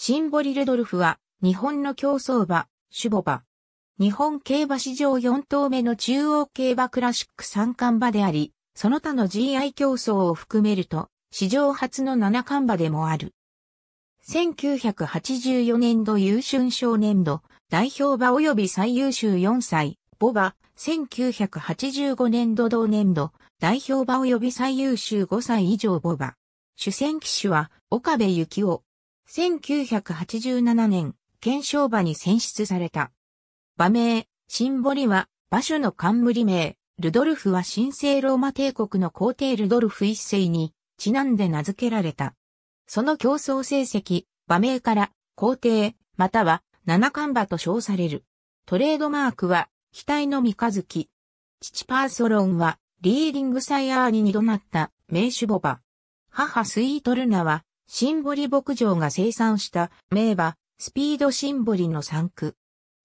シンボリ・ルドルフは、日本の競走馬、シュボ馬。日本競馬史上4頭目の中央競馬クラシック三冠馬であり、その他の GI 競争を含めると、史上初の七冠馬でもある。1984年度優春少年度、代表馬及び最優秀4歳、ボ馬、1985年度同年度、代表馬及び最優秀5歳以上ボ馬。主戦騎手は、岡部幸雄。1987年、検証馬に選出された。馬名、シンボリは、馬首の冠名、ルドルフは神聖ローマ帝国の皇帝ルドルフ一世に、ちなんで名付けられた。その競争成績、馬名から、皇帝、または、七冠馬と称される。トレードマークは、額の三日月。父パーソロンは、リーディングサイアーに二度なった、名手母バ。母スイートルナは、シンボリ牧場が生産した名馬、スピードシンボリの産区。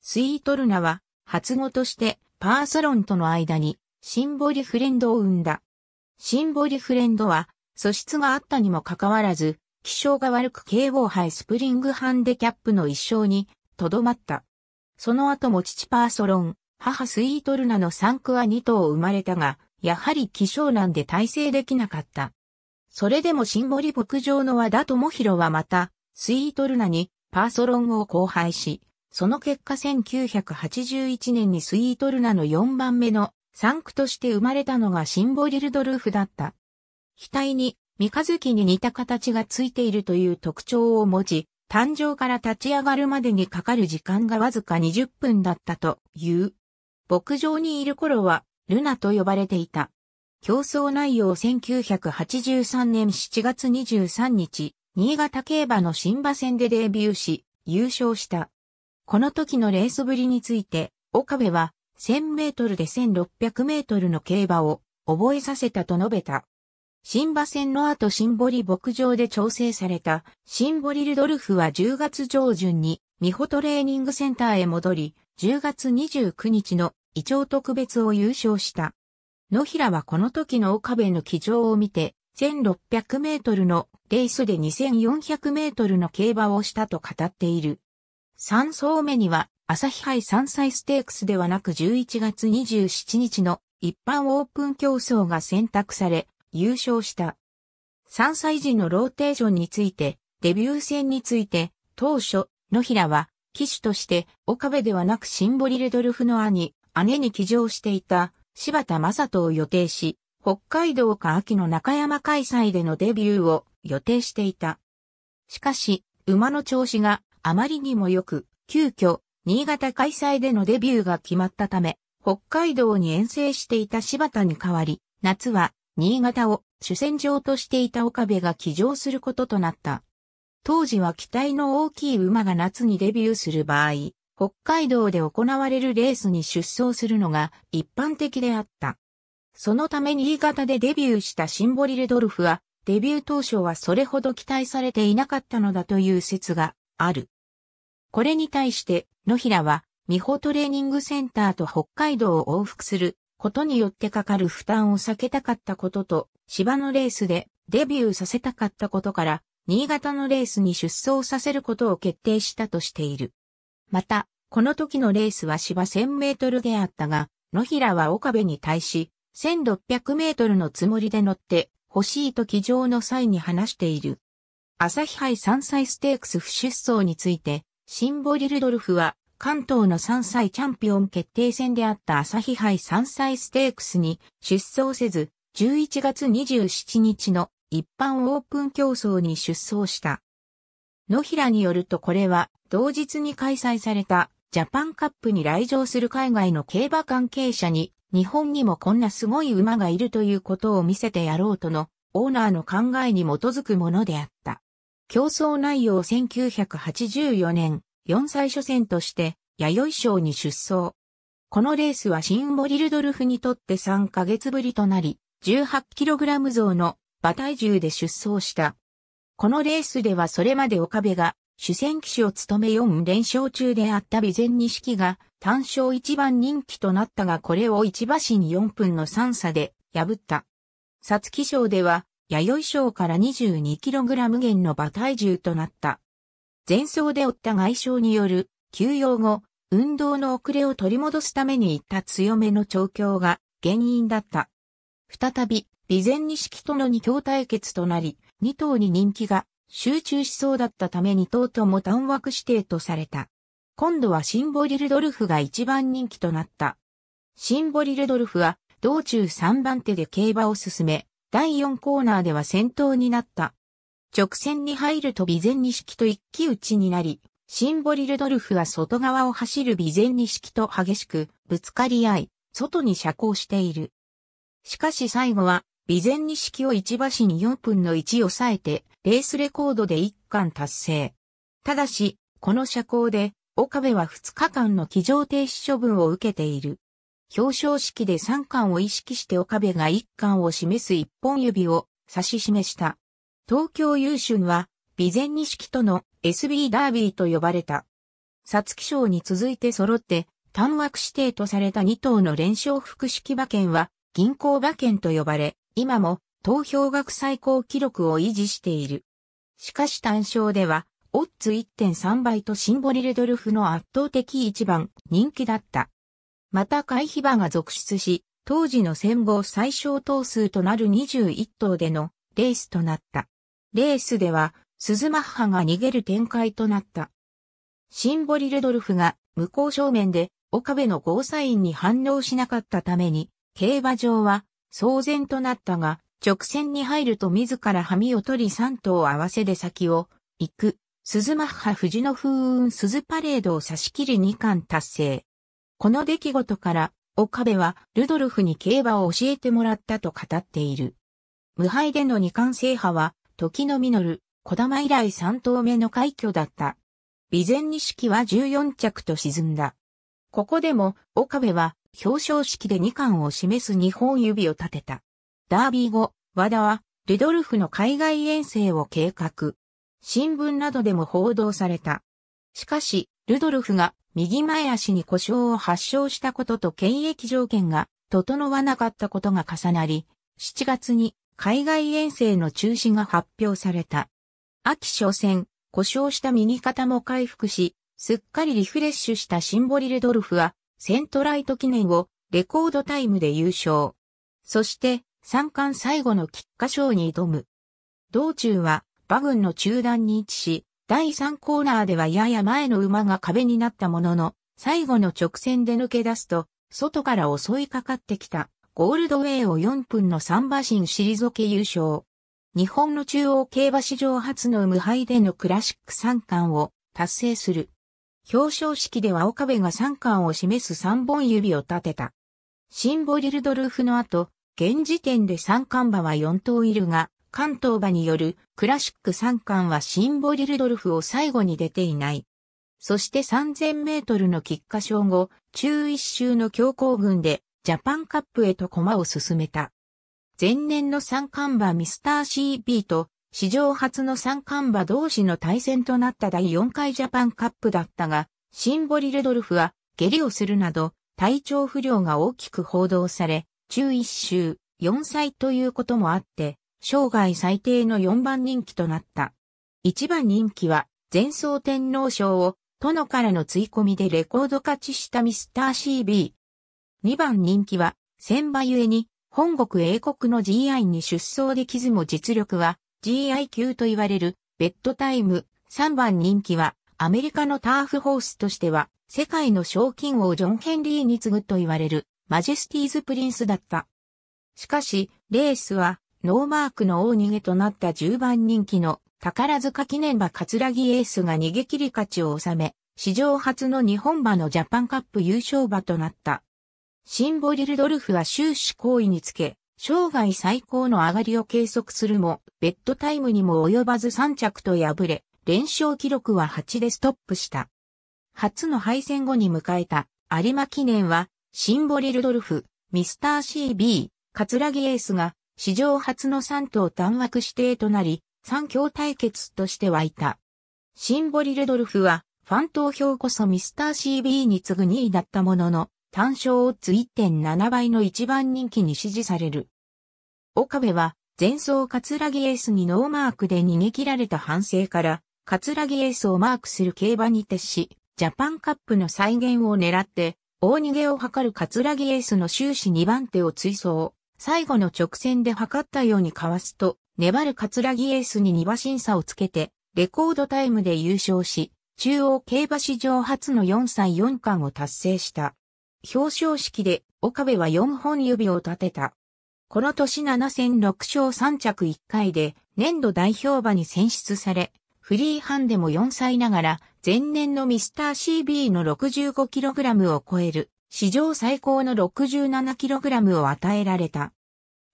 スイートルナは、発語としてパーソロンとの間にシンボリフレンドを生んだ。シンボリフレンドは、素質があったにもかかわらず、気性が悪く KO 杯スプリングハンデキャップの一生に、とどまった。その後も父パーソロン、母スイートルナの産区は2頭生まれたが、やはり希な難で体制できなかった。それでもシンボリ牧場の和田智弘はまた、スイートルナにパーソロンを交配し、その結果1981年にスイートルナの4番目の産区として生まれたのがシンボリルドルーフだった。額に三日月に似た形がついているという特徴を持ち、誕生から立ち上がるまでにかかる時間がわずか20分だったという。牧場にいる頃はルナと呼ばれていた。競争内容1983年7月23日、新潟競馬の新馬戦でデビューし、優勝した。この時のレースぶりについて、岡部は、1000メートルで1600メートルの競馬を覚えさせたと述べた。新馬戦の後シンボリ牧場で調整されたシンボリルドルフは10月上旬に美穂トレーニングセンターへ戻り、10月29日の胃腸特別を優勝した。野平はこの時の岡部の騎乗を見て、1600メートルのレースで2400メートルの競馬をしたと語っている。3層目には、朝日杯山歳ステークスではなく11月27日の一般オープン競争が選択され、優勝した。3歳時のローテーションについて、デビュー戦について、当初、野平は、騎手として、岡部ではなくシンボリルドルフの兄、姉に騎乗していた、柴田正人を予定し、北海道か秋の中山開催でのデビューを予定していた。しかし、馬の調子があまりにも良く、急遽、新潟開催でのデビューが決まったため、北海道に遠征していた柴田に代わり、夏は新潟を主戦場としていた岡部が騎乗することとなった。当時は期待の大きい馬が夏にデビューする場合、北海道で行われるレースに出走するのが一般的であった。そのため新潟でデビューしたシンボリルドルフは、デビュー当初はそれほど期待されていなかったのだという説がある。これに対して、野平は、美穂トレーニングセンターと北海道を往復することによってかかる負担を避けたかったことと、芝のレースでデビューさせたかったことから、新潟のレースに出走させることを決定したとしている。また、この時のレースは芝1000メートルであったが、野平は岡部に対し、1600メートルのつもりで乗って欲しいと騎乗の際に話している。朝日杯山歳ステークス不出走について、シンボリルドルフは関東の山歳チャンピオン決定戦であった朝日杯山歳ステークスに出走せず、11月27日の一般オープン競争に出走した。野平によるとこれは同日に開催されたジャパンカップに来場する海外の競馬関係者に日本にもこんなすごい馬がいるということを見せてやろうとのオーナーの考えに基づくものであった。競争内容1984年4歳初戦として弥生賞に出走。このレースは新リルドルフにとって3ヶ月ぶりとなり、18kg 増の馬体重で出走した。このレースではそれまで岡部が主戦騎手を務め4連勝中であった備前錦が単勝一番人気となったがこれを一馬身4分の3差で破った。札月賞では、弥生賞から 22kg 減の馬体重となった。前走で負った外傷による休養後、運動の遅れを取り戻すために行った強めの調教が原因だった。再び、備前錦との二強対決となり、二頭に人気が集中しそうだったために等とも単枠指定とされた。今度はシンボリルドルフが一番人気となった。シンボリルドルフは、道中3番手で競馬を進め、第4コーナーでは先頭になった。直線に入ると備前錦と一騎打ちになり、シンボリルドルフは外側を走る備前錦と激しくぶつかり合い、外に遮光している。しかし最後は、備前錦を一馬身4分の1抑えて、レースレコードで1巻達成。ただし、この車高で、岡部は2日間の騎乗停止処分を受けている。表彰式で3冠を意識して岡部が1冠を示す1本指を指し示した。東京優春は、備前錦との SB ダービーと呼ばれた。皐月賞に続いて揃って、単枠指定とされた2頭の連勝複式馬券は、銀行馬券と呼ばれ、今も投票額最高記録を維持している。しかし単勝では、オッズ1.3倍とシンボリルドルフの圧倒的一番人気だった。また回避馬が続出し、当時の戦後最小頭数となる21頭でのレースとなった。レースでは、鈴マッハが逃げる展開となった。シンボリルドルフが向こう正面で岡部のゴーサインに反応しなかったために、競馬場は騒然となったが、直線に入ると自ら身を取り3頭合わせで先を行く、鈴マッハ富士の風雲鈴パレードを差し切り2冠達成。この出来事から、岡部はルドルフに競馬を教えてもらったと語っている。無敗での2冠制覇は、時の実、小玉以来3頭目の快挙だった。備前錦は14着と沈んだ。ここでも、岡部は表彰式で2冠を示す2本指を立てた。ダービー後、和田は、ルドルフの海外遠征を計画。新聞などでも報道された。しかし、ルドルフが右前足に故障を発症したことと検疫条件が整わなかったことが重なり、7月に海外遠征の中止が発表された。秋初戦、故障した右肩も回復し、すっかりリフレッシュしたシンボリルドルフは、セントライト記念をレコードタイムで優勝。そして、三冠最後の菊花賞に挑む。道中は馬群の中段に位置し、第3コーナーではやや前の馬が壁になったものの、最後の直線で抜け出すと、外から襲いかかってきた、ゴールドウェイを4分の3馬身退け優勝。日本の中央競馬史上初の無敗でのクラシック三冠を達成する。表彰式では岡部が三冠を示す三本指を立てた。シンボリルドルフの後、現時点で三冠馬は4頭いるが、関東馬によるクラシック三冠はシンボリルドルフを最後に出ていない。そして3000メートルの菊花賞後、中一周の強行軍でジャパンカップへと駒を進めた。前年の三冠馬ミスター CB と史上初の三冠馬同士の対戦となった第4回ジャパンカップだったが、シンボリルドルフは下痢をするなど体調不良が大きく報道され、中一周、4歳ということもあって、生涯最低の4番人気となった。1番人気は、前奏天皇賞を、殿からの追い込みでレコード勝ちしたミスター CB。2番人気は、千葉ゆえに、本国英国の GI に出走できずも実力は、GI 級と言われる、ベッドタイム。3番人気は、アメリカのターフホースとしては、世界の賞金王ジョン・ヘンリーに次ぐと言われる、マジェスティーズ・プリンスだった。しかし、レースは、ノーマークの大逃げとなった10番人気の宝塚記念馬カツラギエースが逃げ切り勝ちを収め、史上初の日本馬のジャパンカップ優勝馬となった。シンボリルドルフは終始好位につけ、生涯最高の上がりを計測するも、ベッドタイムにも及ばず3着と敗れ、連勝記録は8でストップした。初の敗戦後に迎えた有馬記念は、シンボリルドルフ、ミスター CB、カツラギエースが史上初の3頭単枠指定となり、3強対決として湧いた。シンボリルドルフはファン投票こそミスター CB に次ぐ2位だったものの、単勝オッズ1.7倍の一番人気に支持される。岡部は、前走カツラギエースにノーマークで逃げ切られた反省から、カツラギエースをマークする競馬に徹し、ジャパンカップの再現を狙って、大逃げを図るラギエースの終始2番手を追走。最後の直線で測ったようにかわすと、粘るラギエースに2馬査をつけて、レコードタイムで優勝し、中央競馬史上初の4歳4冠を達成した。表彰式で岡部は4本指を立てた。この年7戦6勝3着1回で年度代表馬に選出され、フリーハンデも4歳ながら、前年のミスター CB の 65kg を超える、史上最高の 67kg を与えられた。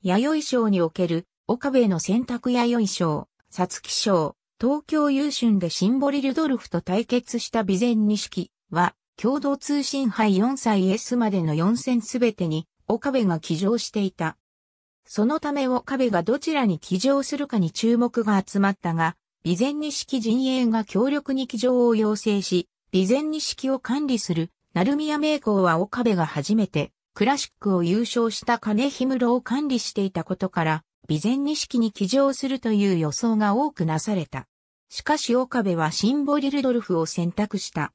弥生賞における、岡部の選択弥生賞、サツキ賞、東京優春でシンボリルドルフと対決した備前錦は、共同通信杯4歳 S までの4戦すべてに、岡部が騎乗していた。そのため岡部がどちらに騎乗するかに注目が集まったが、備前錦陣営が強力に騎乗を要請し、備前錦を管理する、鳴宮名工は岡部が初めて、クラシックを優勝した金氷室を管理していたことから、備前錦に騎乗するという予想が多くなされた。しかし岡部はシンボリルドルフを選択した。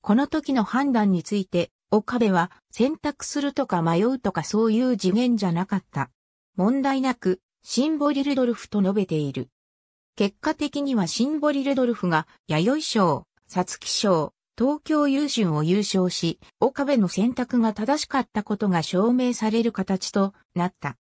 この時の判断について、岡部は選択するとか迷うとかそういう次元じゃなかった。問題なく、シンボリルドルフと述べている。結果的にはシンボリレドルフが弥生賞、皐月賞、東京優秀を優勝し、岡部の選択が正しかったことが証明される形となった。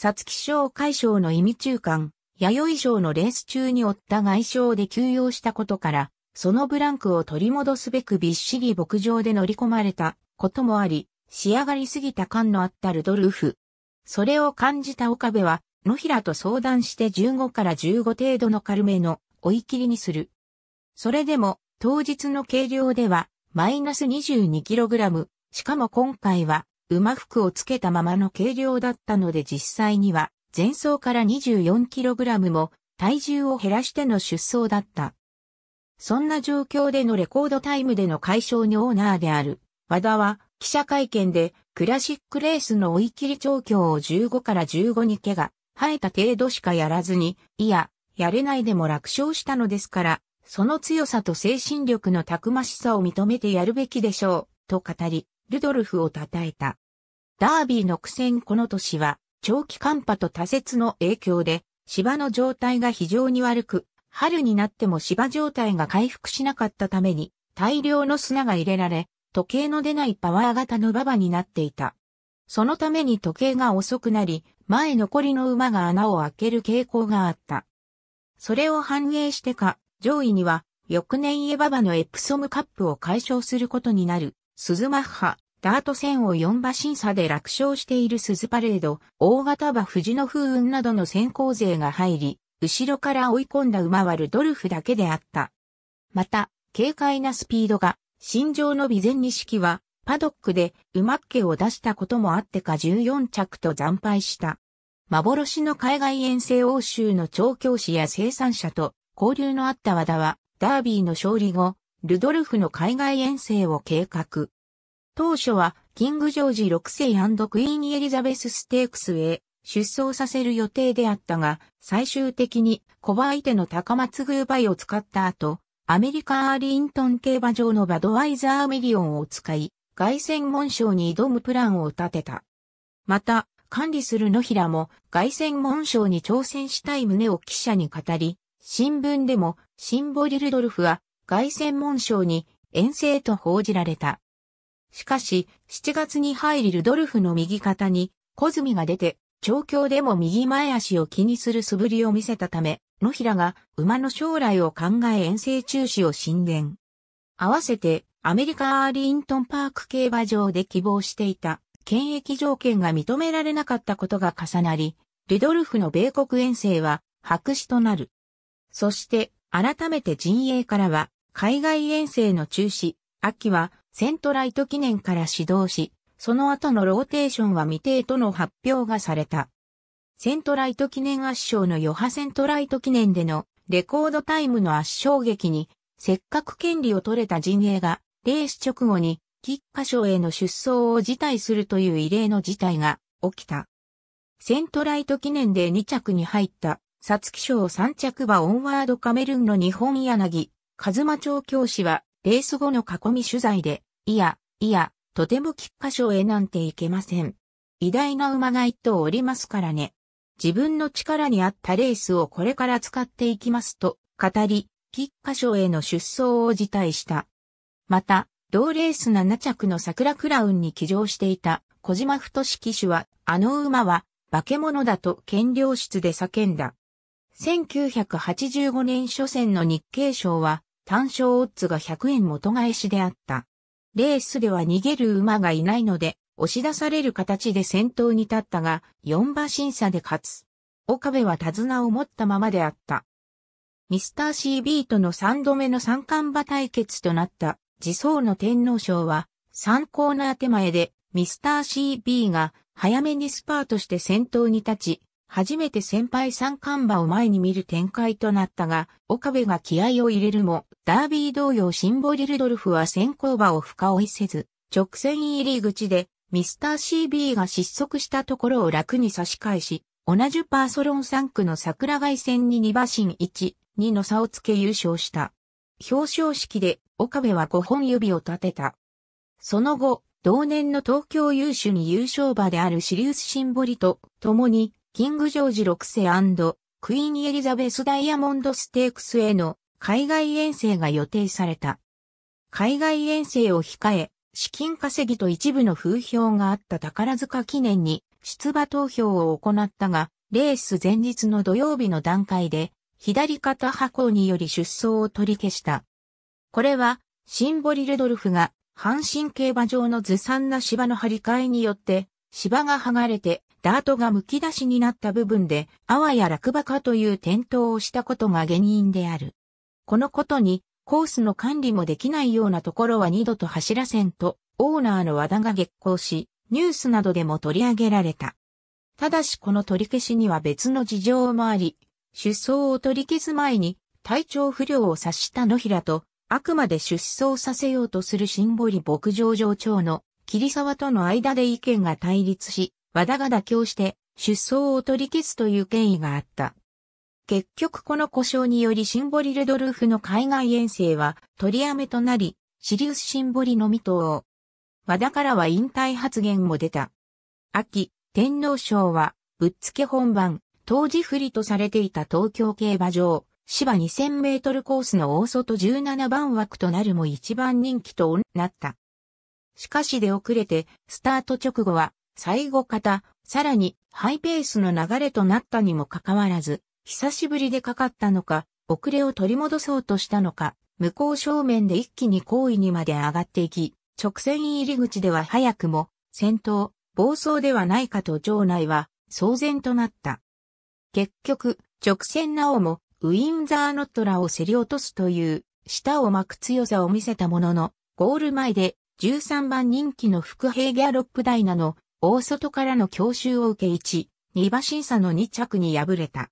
皐月賞解賞の意味中間、弥生賞のレース中に負った外傷で休養したことから、そのブランクを取り戻すべくびっしり牧場で乗り込まれたこともあり、仕上がりすぎた感のあったルドルフ。それを感じた岡部は、野平と相談して15から15程度の軽めの追い切りにする。それでも、当日の計量では、マイナス 22kg、しかも今回は、馬服をつけたままの計量だったので実際には、前走から 24kg も体重を減らしての出走だった。そんな状況でのレコードタイムでの解消にオーナーである、和田は記者会見でクラシックレースの追い切り調教を15から15に怪我、生えた程度しかやらずに、いや、やれないでも楽勝したのですから、その強さと精神力のたくましさを認めてやるべきでしょう、と語り、ルドルフを称えた。ダービーの苦戦この年は、長期寒波と多雪の影響で、芝の状態が非常に悪く、春になっても芝状態が回復しなかったために、大量の砂が入れられ、時計の出ないパワー型の馬場になっていた。そのために時計が遅くなり、前残りの馬が穴を開ける傾向があった。それを反映してか、上位には、翌年エババのエプソムカップを解消することになる、鈴マッハ、ダート戦を4馬審査で楽勝している鈴パレード、大型馬富士の風雲などの先行勢が入り、後ろから追い込んだ馬はルドルフだけであった。また、軽快なスピードが、新庄の備前錦は、パドックで馬っ気を出したこともあってか14着と惨敗した。幻の海外遠征欧州の調教師や生産者と交流のあった和田は、ダービーの勝利後、ルドルフの海外遠征を計画。当初は、キング・ジョージ6世クイーン・エリザベス・ステークスへ出走させる予定であったが、最終的に小相手の高松グーバイを使った後、アメリカ・アーリントン競馬場のバドワイザー・ミリオンを使い、凱旋門賞に挑むプランを立てた。また、管理する野平も凱旋門賞に挑戦したい旨を記者に語り、新聞でもシンボリルドルフは凱旋門賞に遠征と報じられた。しかし、7月に入りルドルフの右肩に小積が出て、調教でも右前足を気にする素振りを見せたため、野平が馬の将来を考え遠征中止を進言。合わせてアメリカ・アーリントンパーク競馬場で希望していた、権益条件が認められなかったことが重なり、リドルフの米国遠征は白紙となる。そして、改めて陣営からは、海外遠征の中止、秋はセントライト記念から始動し、その後のローテーションは未定との発表がされた。セントライト記念圧勝の余波セントライト記念でのレコードタイムの圧勝劇に、せっかく権利を取れた陣営がレース直後に、菊花賞への出走を辞退するという異例の事態が起きた。セントライト記念で2着に入った、サツキ賞3着馬オンワードカメルンの日本柳、カズマ調教師は、レース後の囲み取材で、いや、いや、とても菊花賞へなんていけません。偉大な馬が一頭おりますからね。自分の力に合ったレースをこれから使っていきますと、語り、菊花賞への出走を辞退した。また、同レース7着の桜クラウンに騎乗していた小島太志騎手は、あの馬は化け物だと兼量室で叫んだ。1985年初戦の日経賞は、単勝オッズが100円元返しであった。レースでは逃げる馬がいないので、押し出される形で先頭に立ったが、4馬審査で勝つ。岡部は手綱を持ったままであった。ミスター C ビートの3度目の三冠馬対決となった自走の天皇賞は、3コーナー手前で、ミスター CB が早めにスパートして先頭に立ち、初めて先輩三冠馬を前に見る展開となったが、岡部が気合を入れるも、ダービー同様シンボリルドルフは先行馬を深追いせず、直線入り口で、ミスター CB が失速したところを楽に差し返し、同じパーソロン3区の桜外線に2馬身1、2の差をつけ優勝した。表彰式で岡部は5本指を立てた。その後、同年の東京優秀に優勝馬であるシリウスシンボリと共に、キングジョージ6世クイーンエリザベスダイヤモンドステークスへの海外遠征が予定された。海外遠征を控え、資金稼ぎと一部の風評があった宝塚記念に出馬投票を行ったが、レース前日の土曜日の段階で左肩破行により出走を取り消した。これは、シンボリルドルフが、阪神競馬場のずさんな芝の張り替えによって、芝が剥がれて、ダートが剥き出しになった部分で、あわや落馬かという転倒をしたことが原因である。このことに、コースの管理もできないようなところは二度と走らせんと、オーナーの和田が激高し、ニュースなどでも取り上げられた。ただしこの取り消しには別の事情もあり、出走を取り消す前に体調不良を察した野平と、あくまで出走させようとするシンボリ牧場上長の桐沢との間で意見が対立し、和田が妥協して出走を取り消すという権威があった。結局この故障によりシンボリルドルフの海外遠征は取りやめとなり、シリウスシンボリの未踏。和田からは引退発言も出た。秋、天皇賞は、ぶっつけ本番、当時不利とされていた東京競馬場、芝2000メートルコースの大外17番枠となるも一番人気となった。しかし出遅れて、スタート直後は、最後方、さらに、ハイペースの流れとなったにもかかわらず、久しぶりでかかったのか、遅れを取り戻そうとしたのか、向こう正面で一気に後位にまで上がっていき、直線入り口では早くも、先頭、暴走ではないかと場内は、騒然となった。結局、直線なおも、ウィンザーノットラを競り落とすという、舌を巻く強さを見せたものの、ゴール前で13番人気の副兵ギャロップダイナの大外からの強襲を受け1、2馬審査の2着に敗れた。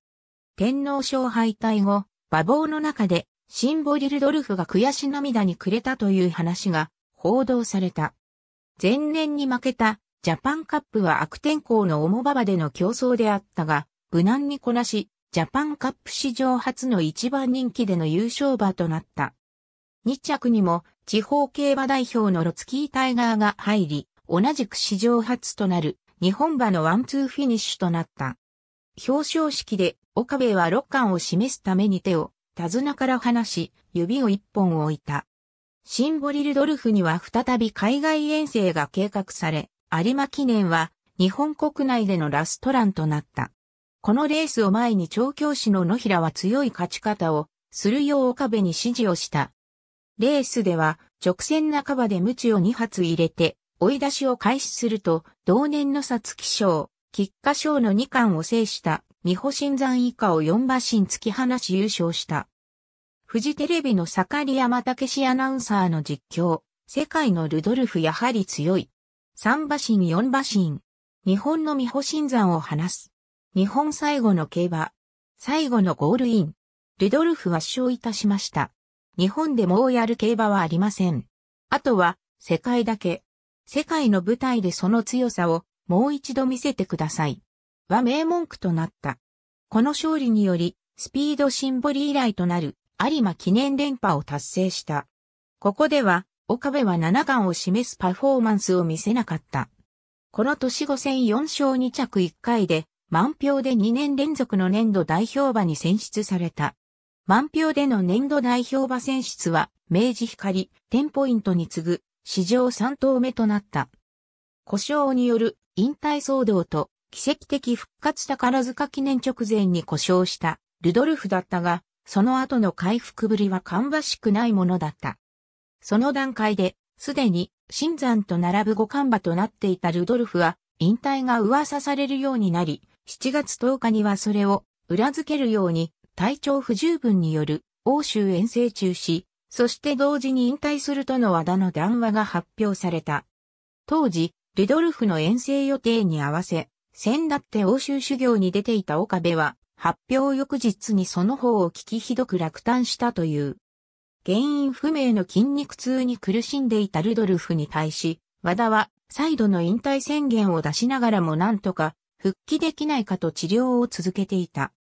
天皇賞敗退後、馬房の中でシンボリルドルフが悔し涙に暮れたという話が報道された。前年に負けたジャパンカップは悪天候の重馬場での競争であったが、無難にこなし、ジャパンカップ史上初の一番人気での優勝馬となった。日着にも地方競馬代表のロツキータイガーが入り、同じく史上初となる日本馬のワンツーフィニッシュとなった。表彰式で岡部は六冠を示すために手を手綱から離し、指を一本置いた。シンボリルドルフには再び海外遠征が計画され、有馬記念は日本国内でのラストランとなった。このレースを前に調教師の野平は強い勝ち方をするよう岡部に指示をした。レースでは直線半ばで無知を2発入れて追い出しを開始すると同年の皐月賞、菊花賞の2冠を制した美保新山以下を4馬身突き放し優勝した。フジテレビの盛山武史アナウンサーの実況、世界のルドルフやはり強い。3馬身4馬身。日本の美保新山を話す。日本最後の競馬、最後のゴールイン。ルドルフは勝利いたしました。日本でもうやる競馬はありません。あとは、世界だけ。世界の舞台でその強さをもう一度見せてください。は名文句となった。この勝利により、スピードシンボリ以来となる有馬記念連覇を達成した。ここでは、岡部は七冠を示すパフォーマンスを見せなかった。この年5戦4勝2着1回で、満票で2年連続の年度代表馬に選出された。満票での年度代表馬選出は、明治光、テンポイントに次ぐ、史上3頭目となった。故障による引退騒動と、奇跡的復活宝塚記念直前に故障したルドルフだったが、その後の回復ぶりは芳しくないものだった。その段階で、すでに、新山と並ぶ五冠馬となっていたルドルフは、引退が噂されるようになり、7月10日にはそれを裏付けるように体調不十分による欧州遠征中止、そして同時に引退するとの和田の談話が発表された。当時、ルドルフの遠征予定に合わせ、先だって欧州修行に出ていた岡部は、発表翌日にその方を聞きひどく落胆したという。原因不明の筋肉痛に苦しんでいたルドルフに対し、和田は再度の引退宣言を出しながらもなんとか復帰できないかと治療を続けていた。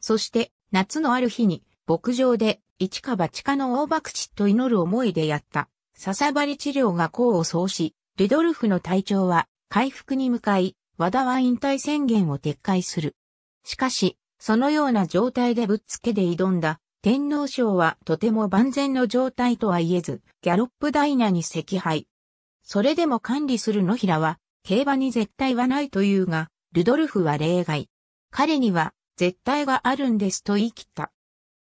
そして、夏のある日に、牧場で、一か八かの大爆地と祈る思いでやった、笹張治療が功を奏し、ルドルフの体調は、回復に向かい、和田は引退宣言を撤回する。しかし、そのような状態でぶっつけで挑んだ、天皇賞はとても万全の状態とは言えず、ギャロップダイナに惜敗。それでも管理する野平は、競馬に絶対はないというが、ルドルフは例外。彼には、絶対があるんですと言い切った。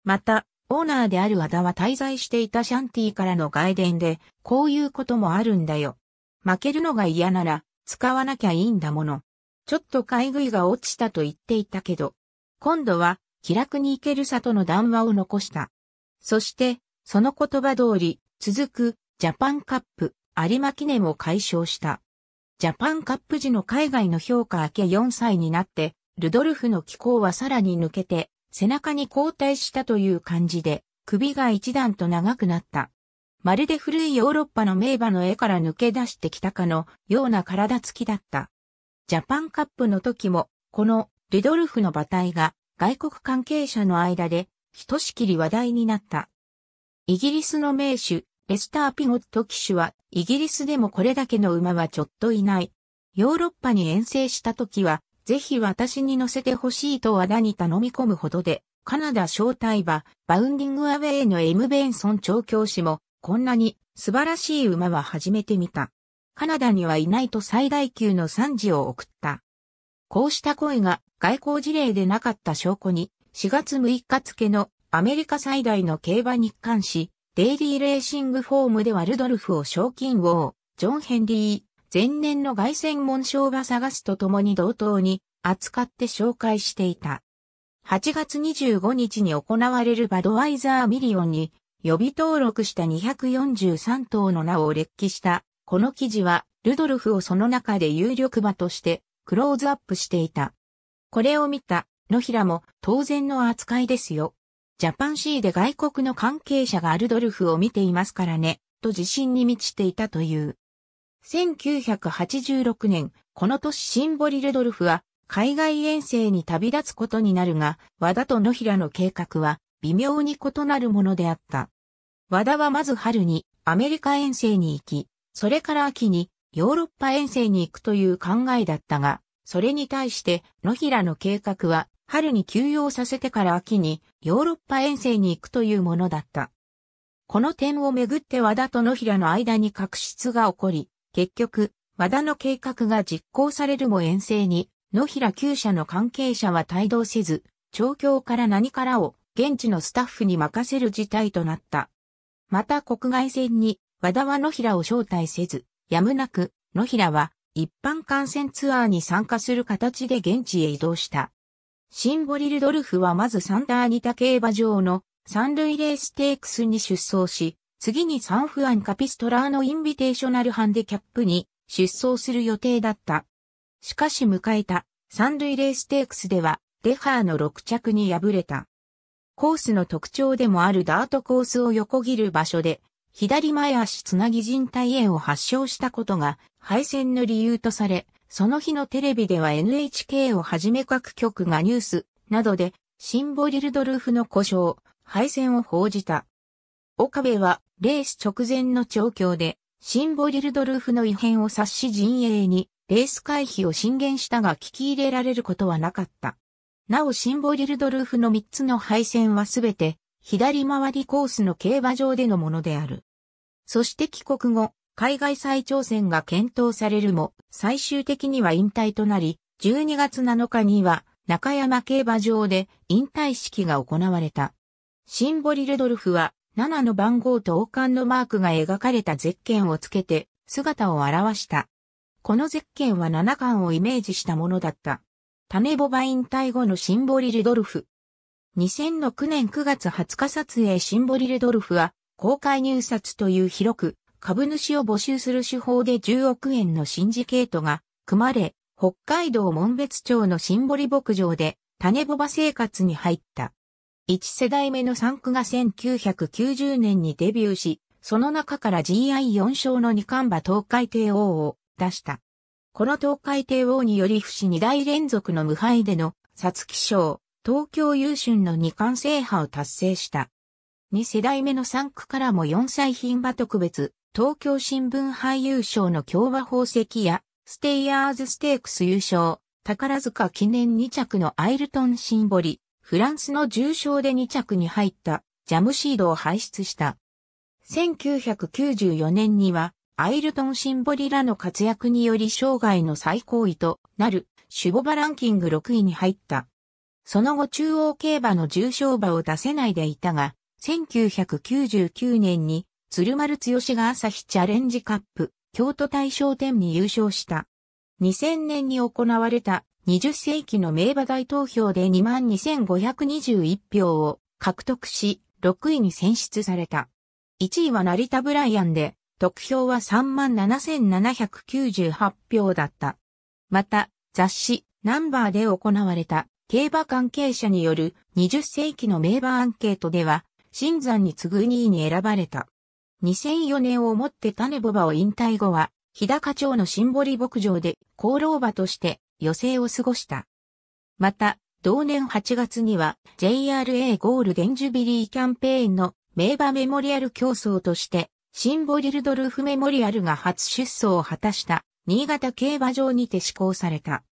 また、オーナーである和田は滞在していたシャンティからの外伝で、こういうこともあるんだよ。負けるのが嫌なら、使わなきゃいいんだもの。ちょっと買い食いが落ちたと言っていたけど、今度は、気楽に行ける里の談話を残した。そして、その言葉通り、続く、ジャパンカップ、有馬記念を解消した。ジャパンカップ時の海外の評価明け4歳になって、ルドルフの気候はさらに抜けて、背中に後退したという感じで、首が一段と長くなった。まるで古いヨーロッパの名馬の絵から抜け出してきたかのような体つきだった。ジャパンカップの時も、このルドルフの馬体が外国関係者の間でひとしきり話題になった。イギリスの名手、レスター・ピゴット騎手は、イギリスでもこれだけの馬はちょっといない。ヨーロッパに遠征した時は、ぜひ私に乗せてほしいと和田に頼み込むほどで、カナダ招待馬、バウンディングアウェイのエム・ベンソン調教師も、こんなに素晴らしい馬は初めて見た。カナダにはいないと最大級の賛辞を送った。こうした声が外交事例でなかった証拠に、4月6日付のアメリカ最大の競馬日刊誌、デイリーレーシングフォームではルドルフを賞金王、ジョン・ヘンリー、前年の凱旋門賞が探すとともに同等に扱って紹介していた。8月25日に行われるバドワイザーミリオンに予備登録した243頭の名を列記したこの記事はルドルフをその中で有力馬としてクローズアップしていた。これを見た野平も当然の扱いですよジャパンシーで外国の関係者がアルドルフを見ていますからね、と自信に満ちていたという。1986年、この年シンボリ・ルドルフは海外遠征に旅立つことになるが、和田と野平の計画は微妙に異なるものであった。和田はまず春にアメリカ遠征に行き、それから秋にヨーロッパ遠征に行くという考えだったが、それに対して野平の計画は春に休養させてから秋にヨーロッパ遠征に行くというものだった。この点をめぐって和田と野平の間に確執が起こり、結局、和田の計画が実行されるも遠征に、野平旧社の関係者は帯同せず、調教から何からを現地のスタッフに任せる事態となった。また国外線に和田は野平を招待せず、やむなく野平は一般観戦ツアーに参加する形で現地へ移動した。シンボリルドルフはまずサンターニタ競馬場の三塁レーステークスに出走し、次にサンフアンカピストラーのインビテーショナルハンデキャップに出走する予定だった。しかし迎えた三塁レーステークスではデハーの6着に敗れた。コースの特徴でもあるダートコースを横切る場所で左前足つなぎ靭帯炎を発症したことが敗戦の理由とされ、その日のテレビでは NHK をはじめ各局がニュースなどでシンボリルドルフの故障、敗戦を報じた。岡部はレース直前の調教でシンボリルドルフの異変を察し陣営にレース回避を進言したが聞き入れられることはなかった。なおシンボリルドルフの3つの敗戦はすべて左回りコースの競馬場でのものである。そして帰国後、海外再挑戦が検討されるも、最終的には引退となり、12月7日には中山競馬場で引退式が行われた。シンボリルドルフは7の番号と王冠のマークが描かれたゼッケンをつけて姿を現した。このゼッケンは7冠をイメージしたものだった。種ボバ引退後のシンボリルドルフ。2006年9月20日撮影シンボリルドルフは公開入札という広く株主を募集する手法で10億円のシンジケートが組まれ、北海道門別町のシンボリ牧場で種ボバ生活に入った。1世代目の3区が1990年にデビューし、その中から GI4 勝の二冠馬東海帝王を出した。この東海帝王により不死二代連続の無敗での、皐月賞、東京優春の二冠制覇を達成した。2世代目の3区からも4歳品馬特別、東京新聞俳優賞の共和宝石や、ステイヤーズステークス優勝、宝塚記念2着のアイルトンシンボリ、フランスの重賞で2着に入ったジャムシードを輩出した。1994年にはアイルトンシンボリらの活躍により生涯の最高位となるシュボバランキング6位に入った。その後中央競馬の重賞馬を出せないでいたが、1999年に鶴丸剛が朝日チャレンジカップ、京都大賞典に優勝した。2000年に行われた20世紀の名馬大投票で22,521票を獲得し、6位に選出された。1位は成田ブライアンで、得票は37,798票だった。また、雑誌、ナンバーで行われた、競馬関係者による20世紀の名馬アンケートでは、新山に次ぐ2位に選ばれた。2004年をもって種ボバを引退後は、日高町のシンボリ牧場で功労馬として余生を過ごした。また、同年8月には JRA ゴールデンジュビリーキャンペーンの名馬メモリアル競争として、シンボリルドルフメモリアルが初出走を果たした新潟競馬場にて施行された。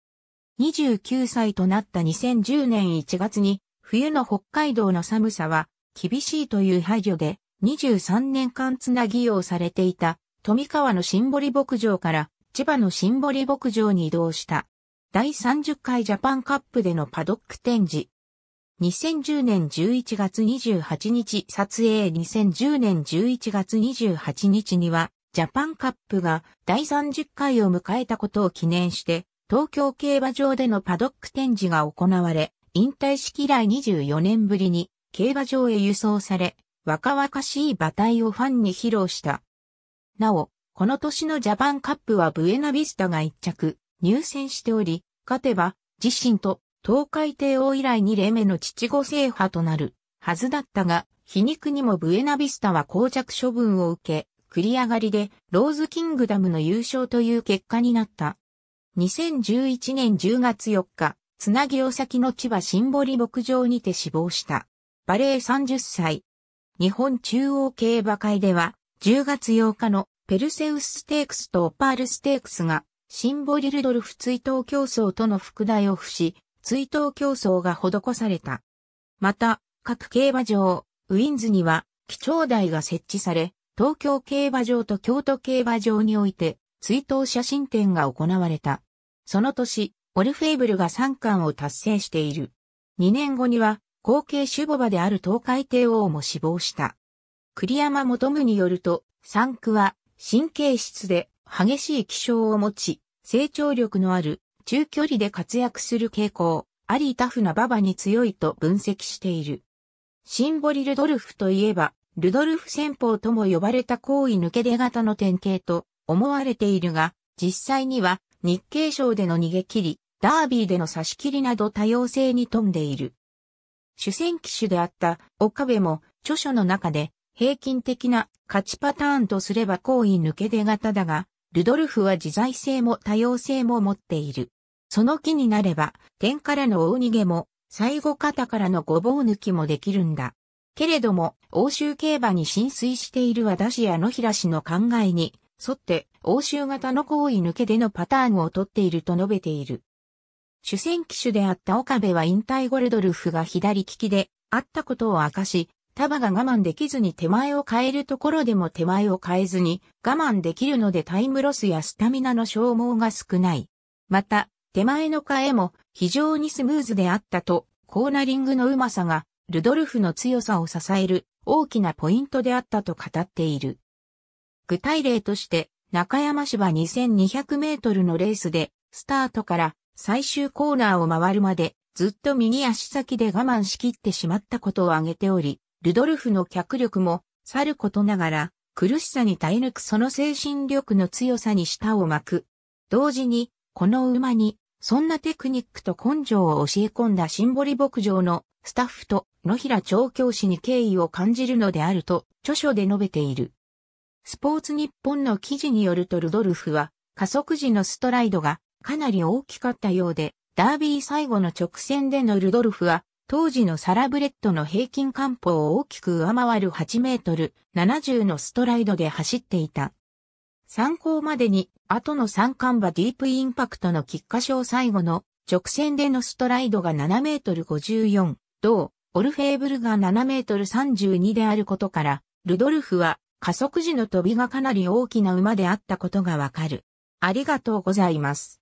29歳となった2010年1月に、冬の北海道の寒さは厳しいという配慮で、23年間つなぎ用されていた富川のシンボリ牧場から千葉のシンボリ牧場に移動した。第30回ジャパンカップでのパドック展示。2010年11月28日撮影2010年11月28日にはジャパンカップが第30回を迎えたことを記念して東京競馬場でのパドック展示が行われ引退式以来24年ぶりに競馬場へ輸送され若々しい馬体をファンに披露した。なお、この年のジャパンカップはブエナビスタが一着、入選しており、勝てば、自身と東海帝王以来2例目の父子制覇となるはずだったが、皮肉にもブエナビスタは膠着処分を受け、繰り上がりでローズキングダムの優勝という結果になった。2011年10月4日、つなぎお先の千葉シンボリ牧場にて死亡した。バレエ30歳、日本中央競馬会では、10月8日のペルセウスステークスとオパールステークスが、シンボリルドルフ追悼競争との副題を付し、追悼競争が施された。また、各競馬場、ウィンズには、基調台が設置され、東京競馬場と京都競馬場において、追悼写真展が行われた。その年、オルフェイブルが3冠を達成している。2年後には、後継守母馬である東海帝王も死亡した。栗山元むによると、産区は神経質で激しい気性を持ち、成長力のある中距離で活躍する傾向、ありタフな馬場に強いと分析している。シンボリルドルフといえば、ルドルフ戦法とも呼ばれた行為抜け出型の典型と思われているが、実際には日経賞での逃げ切り、ダービーでの差し切りなど多様性に富んでいる。主戦機種であった岡部も著書の中で平均的な勝ちパターンとすれば行為抜け出型だが、ルドルフは自在性も多様性も持っている。その気になれば、点からの大逃げも、最後方からのごぼう抜きもできるんだ。けれども、欧州競馬に浸水している和田氏や野平氏の考えに、沿って、欧州型の行為抜けでのパターンを取っていると述べている。主戦機種であった岡部は引退ゴルドルフが左利きであったことを明かし、束が我慢できずに手前を変えるところでも手前を変えずに我慢できるのでタイムロスやスタミナの消耗が少ない。また、手前の替えも非常にスムーズであったと、コーナリングのうまさがルドルフの強さを支える大きなポイントであったと語っている。具体例として、中山芝は2200メートルのレースで、スタートから最終コーナーを回るまで、ずっと右足先で我慢しきってしまったことを挙げており、ルドルフの脚力も、さることながら、苦しさに耐え抜くその精神力の強さに舌を巻く。同時に、この馬に、そんなテクニックと根性を教え込んだシンボリ牧場のスタッフと野平調教師に敬意を感じるのであると著書で述べている。スポーツ日本の記事によるとルドルフは加速時のストライドがかなり大きかったようで、ダービー最後の直線でのルドルフは、当時のサラブレッドの平均漢方を大きく上回る8メートル70のストライドで走っていた。参考までに、後の三冠馬ディープインパクトの菊花賞最後の直線でのストライドが7メートル54、同、オルフェーブルが7メートル32であることから、ルドルフは加速時の飛びがかなり大きな馬であったことがわかる。ありがとうございます。